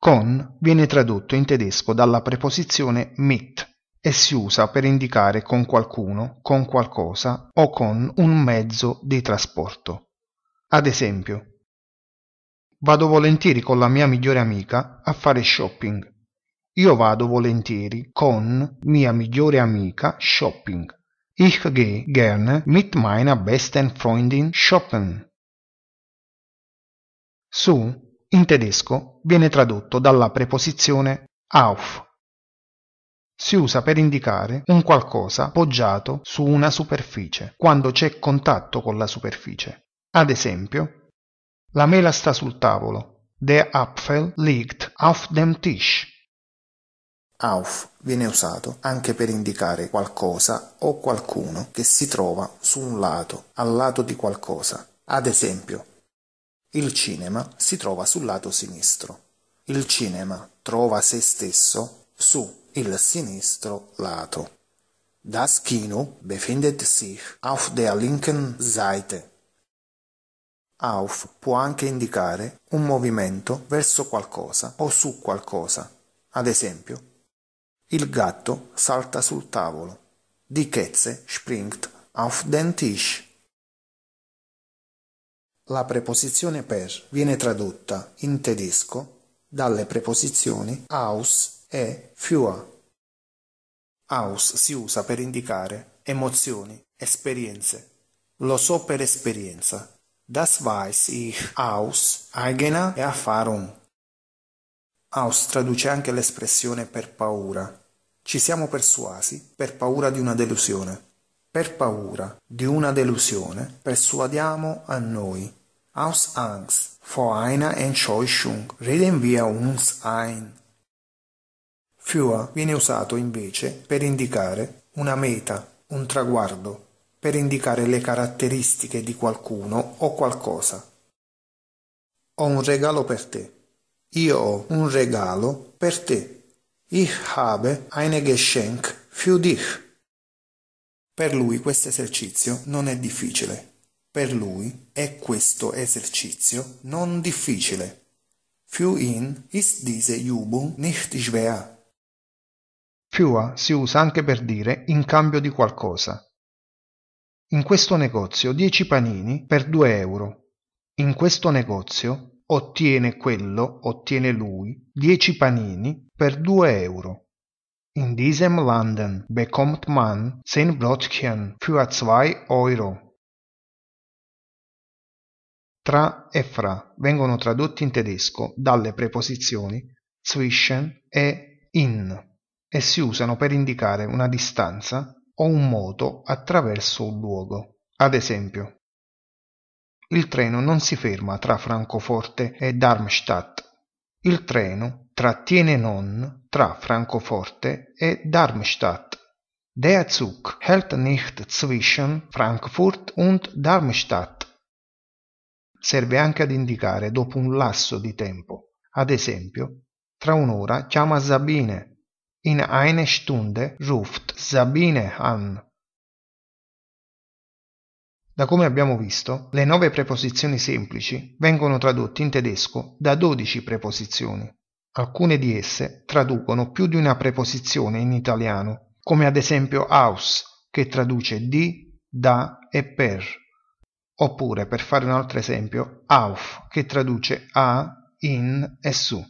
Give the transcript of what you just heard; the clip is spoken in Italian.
Con viene tradotto in tedesco dalla preposizione mit e si usa per indicare con qualcuno, con qualcosa o con un mezzo di trasporto. Ad esempio, vado volentieri con la mia migliore amica a fare shopping. Io vado volentieri con mia migliore amica shopping. Ich gehe gerne mit meiner besten Freundin shoppen. Su in tedesco viene tradotto dalla preposizione auf. Si usa per indicare un qualcosa poggiato su una superficie, quando c'è contatto con la superficie. Ad esempio, la mela sta sul tavolo. Der Apfel liegt auf dem Tisch. Auf viene usato anche per indicare qualcosa o qualcuno che si trova su un lato, al lato di qualcosa. Ad esempio, il cinema si trova sul lato sinistro. Il cinema trova se stesso su il sinistro lato. Das Kino befindet sich auf der linken Seite. Auf può anche indicare un movimento verso qualcosa o su qualcosa. Ad esempio, il gatto salta sul tavolo. Die Ketze springt auf den Tisch. La preposizione per viene tradotta in tedesco dalle preposizioni aus e für. Aus si usa per indicare emozioni, esperienze. Lo so per esperienza. Das weiß ich aus eigener Erfahrung. Aus traduce anche l'espressione per paura. Ci siamo persuasi per paura di una delusione. Per paura di una delusione persuadiamo a noi aus Angst vor einer Enttäuschung reden wir uns ein. Für viene usato invece per indicare una meta, un traguardo, per indicare le caratteristiche di qualcuno o qualcosa. Ho un regalo per te. Io ho un regalo per te. Ich habe eine Geschenk für dich. Per lui questo esercizio non è difficile. Per lui è questo esercizio non difficile. Für ihn ist diese Übung nicht schwer. Für si usa anche per dire in cambio di qualcosa. In questo negozio 10 panini per 2 euro. In questo negozio ottiene quello, ottiene lui, 10 panini per 2 euro. In diesem Landen bekommt man 10 Brötchen für 2 Euro tra e fra vengono tradotti in tedesco dalle preposizioni zwischen e in e si usano per indicare una distanza o un moto attraverso un luogo. Ad esempio, il treno non si ferma tra Francoforte e Darmstadt. Il treno trattiene non tra Francoforte e Darmstadt. Der Zug hält nicht zwischen Frankfurt und Darmstadt. Serve anche ad indicare dopo un lasso di tempo, ad esempio, tra un'ora chiama Sabine. In eine Stunde ruft Sabine an. Da come abbiamo visto, le nove preposizioni semplici vengono tradotte in tedesco da dodici preposizioni. Alcune di esse traducono più di una preposizione in italiano, come ad esempio aus, che traduce di, da e per. Oppure, per fare un altro esempio, "auf", che traduce "a", "in" e "su".